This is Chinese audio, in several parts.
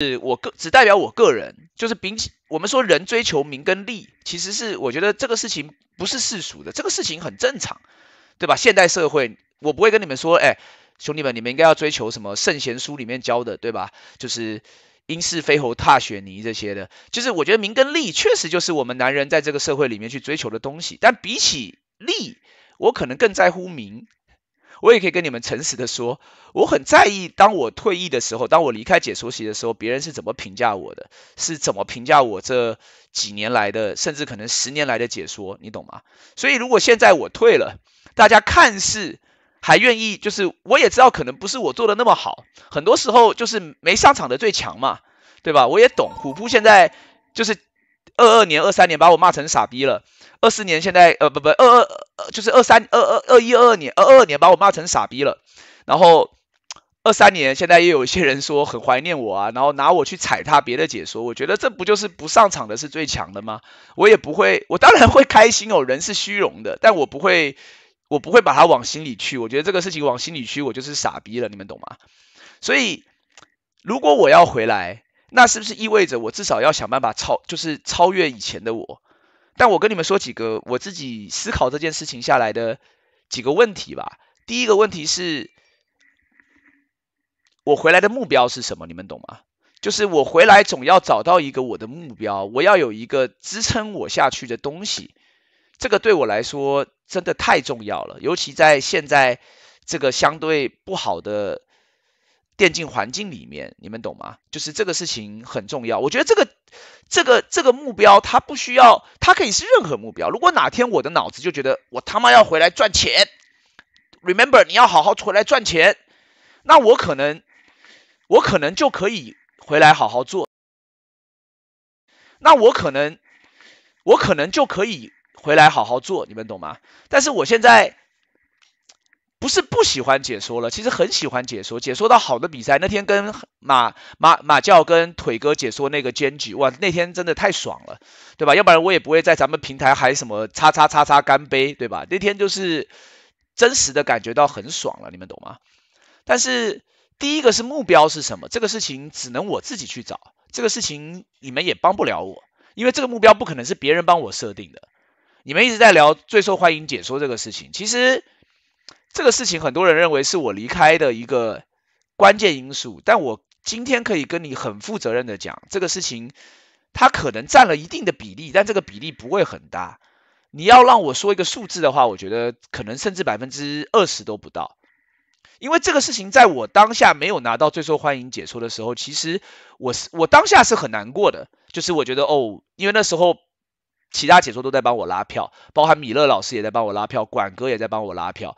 是我个只代表我个人，就是比起我们说人追求名跟利，其实是我觉得这个事情不是世俗的，这个事情很正常，对吧？现代社会，我不会跟你们说，哎，兄弟们，你们应该要追求什么圣贤书里面教的，对吧？就是因是飞猴踏雪泥这些的，就是我觉得名跟利确实就是我们男人在这个社会里面去追求的东西，但比起利，我可能更在乎名。我也可以跟你们诚实的说，我很在意，当我退役的时候，当我离开解说席的时候，别人是怎么评价我的，是怎么评价我这几年来的，甚至可能十年来的解说，你懂吗？所以如果现在我退了，大家看似还愿意，就是我也知道可能不是我做的那么好，很多时候就是没上场的最强嘛，对吧？我也懂虎扑现在就是。二二年、二三年把我骂成傻逼了，二四年现在呃不不二二就是二三二二二一二二年二二年把我骂成傻逼了，然后二三年现在也有一些人说很怀念我啊，然后拿我去踩踏别的解说，我觉得这不就是不上场的是最强的吗？我也不会，我当然会开心哦，人是虚荣的，但我不会，我不会把它往心里去。我觉得这个事情往心里去，我就是傻逼了，你们懂吗？所以如果我要回来。那是不是意味着我至少要想办法超，就是超越以前的我？但我跟你们说几个我自己思考这件事情下来的几个问题吧。第一个问题是，我回来的目标是什么？你们懂吗？就是我回来总要找到一个我的目标，我要有一个支撑我下去的东西。这个对我来说真的太重要了，尤其在现在这个相对不好的。电竞环境里面，你们懂吗？就是这个事情很重要。我觉得这个、这个、这个目标，它不需要，它可以是任何目标。如果哪天我的脑子就觉得我他妈要回来赚钱，remember 你要好好回来赚钱，那我可能，我可能就可以回来好好做。那我可能，我可能就可以回来好好做，你们懂吗？但是我现在。不是不喜欢解说了，其实很喜欢解说。解说到好的比赛，那天跟马马马教跟腿哥解说那个歼局，哇，那天真的太爽了，对吧？要不然我也不会在咱们平台还什么叉叉叉叉干杯，对吧？那天就是真实的感觉到很爽了，你们懂吗？但是第一个是目标是什么？这个事情只能我自己去找，这个事情你们也帮不了我，因为这个目标不可能是别人帮我设定的。你们一直在聊最受欢迎解说这个事情，其实。这个事情很多人认为是我离开的一个关键因素，但我今天可以跟你很负责任的讲，这个事情它可能占了一定的比例，但这个比例不会很大。你要让我说一个数字的话，我觉得可能甚至百分之二十都不到。因为这个事情在我当下没有拿到最受欢迎解说的时候，其实我是我当下是很难过的，就是我觉得哦，因为那时候其他解说都在帮我拉票，包含米勒老师也在帮我拉票，管哥也在帮我拉票。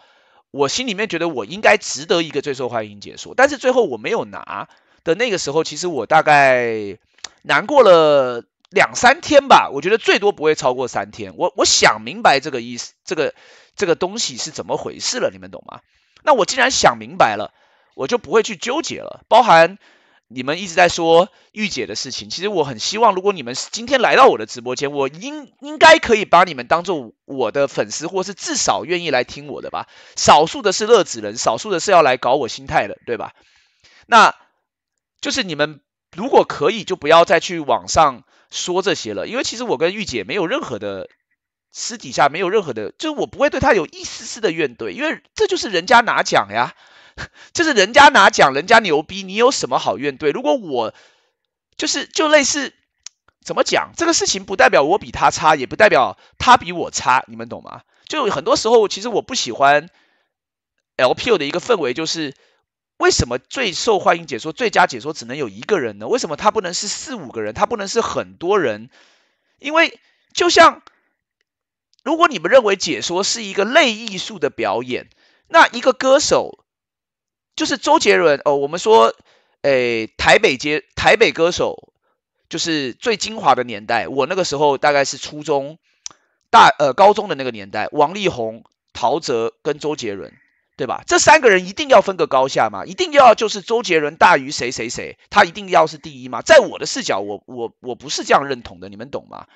我心里面觉得我应该值得一个最受欢迎解说，但是最后我没有拿的那个时候，其实我大概难过了两三天吧，我觉得最多不会超过三天。我我想明白这个意思，这个这个东西是怎么回事了，你们懂吗？那我既然想明白了，我就不会去纠结了，包含。你们一直在说御姐的事情，其实我很希望，如果你们今天来到我的直播间，我应应该可以把你们当做我的粉丝，或是至少愿意来听我的吧。少数的是乐子人，少数的是要来搞我心态的，对吧？那就是你们如果可以，就不要再去网上说这些了，因为其实我跟御姐没有任何的私底下没有任何的，就是我不会对她有一丝丝的怨怼，因为这就是人家拿奖呀。这 是人家拿奖，人家牛逼，你有什么好怨对？如果我就是就类似怎么讲这个事情，不代表我比他差，也不代表他比我差，你们懂吗？就很多时候，其实我不喜欢 L P U 的一个氛围，就是为什么最受欢迎解说、最佳解说只能有一个人呢？为什么他不能是四五个人？他不能是很多人？因为就像如果你们认为解说是一个类艺术的表演，那一个歌手。就是周杰伦哦，我们说，诶，台北街、台北歌手，就是最精华的年代。我那个时候大概是初中大呃高中的那个年代，王力宏、陶喆跟周杰伦，对吧？这三个人一定要分个高下嘛？一定要就是周杰伦大于谁谁谁，他一定要是第一嘛？在我的视角，我我我不是这样认同的，你们懂吗？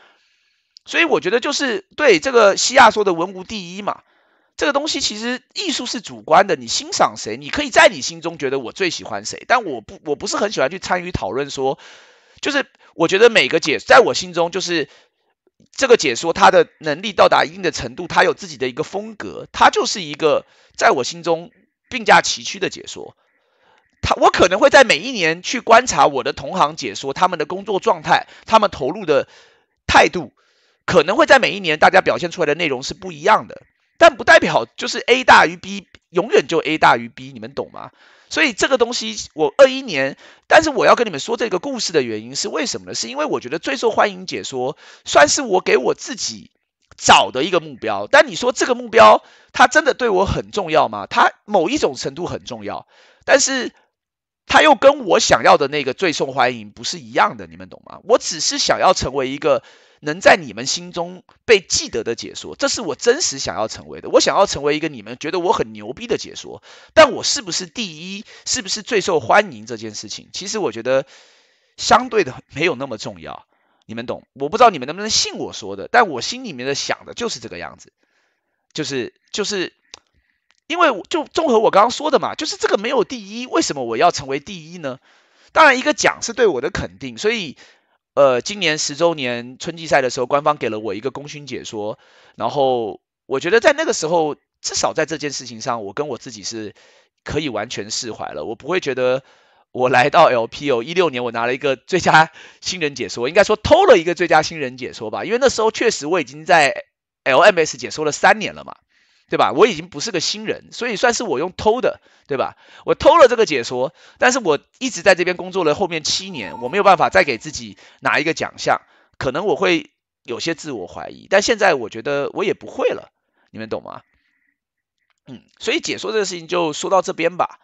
所以我觉得就是对这个西亚说的“文无第一”嘛。这个东西其实艺术是主观的，你欣赏谁，你可以在你心中觉得我最喜欢谁。但我不，我不是很喜欢去参与讨论说，就是我觉得每个解在我心中，就是这个解说他的能力到达一定的程度，他有自己的一个风格，他就是一个在我心中并驾齐驱的解说。他我可能会在每一年去观察我的同行解说他们的工作状态，他们投入的态度，可能会在每一年大家表现出来的内容是不一样的。但不代表就是 A 大于 B，永远就 A 大于 B，你们懂吗？所以这个东西，我二一年，但是我要跟你们说这个故事的原因是为什么呢？是因为我觉得最受欢迎解说，算是我给我自己找的一个目标。但你说这个目标，它真的对我很重要吗？它某一种程度很重要，但是它又跟我想要的那个最受欢迎不是一样的，你们懂吗？我只是想要成为一个。能在你们心中被记得的解说，这是我真实想要成为的。我想要成为一个你们觉得我很牛逼的解说，但我是不是第一，是不是最受欢迎这件事情，其实我觉得相对的没有那么重要。你们懂？我不知道你们能不能信我说的，但我心里面的想的就是这个样子，就是就是，因为就综合我刚刚说的嘛，就是这个没有第一，为什么我要成为第一呢？当然，一个奖是对我的肯定，所以。呃，今年十周年春季赛的时候，官方给了我一个功勋解说，然后我觉得在那个时候，至少在这件事情上，我跟我自己是可以完全释怀了。我不会觉得我来到 LPO 一六年，我拿了一个最佳新人解说，应该说偷了一个最佳新人解说吧，因为那时候确实我已经在 LMS 解说了三年了嘛。对吧？我已经不是个新人，所以算是我用偷的，对吧？我偷了这个解说，但是我一直在这边工作了后面七年，我没有办法再给自己拿一个奖项，可能我会有些自我怀疑，但现在我觉得我也不会了，你们懂吗？嗯，所以解说这个事情就说到这边吧。